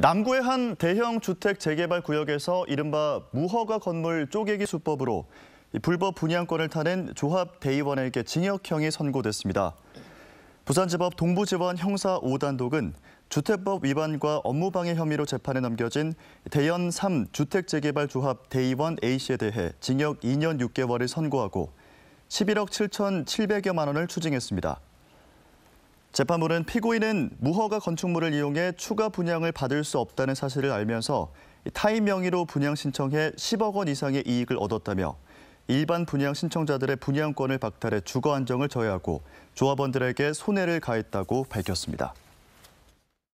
남구의 한 대형 주택 재개발 구역에서 이른바 무허가 건물 쪼개기 수법으로 불법 분양권을 타낸 조합 대의원에게 징역형이 선고됐습니다. 부산지법 동부지원 형사 5단독은 주택법 위반과 업무방해 혐의로 재판에 넘겨진 대연 3 주택재개발조합 대의원 A씨에 대해 징역 2년 6개월을 선고하고 11억 7 7 0여만 원을 추징했습니다. 재판부는 피고인은 무허가 건축물을 이용해 추가 분양을 받을 수 없다는 사실을 알면서 타인 명의로 분양 신청해 10억 원 이상의 이익을 얻었다며 일반 분양 신청자들의 분양권을 박탈해 주거 안정을 저해하고 조합원들에게 손해를 가했다고 밝혔습니다.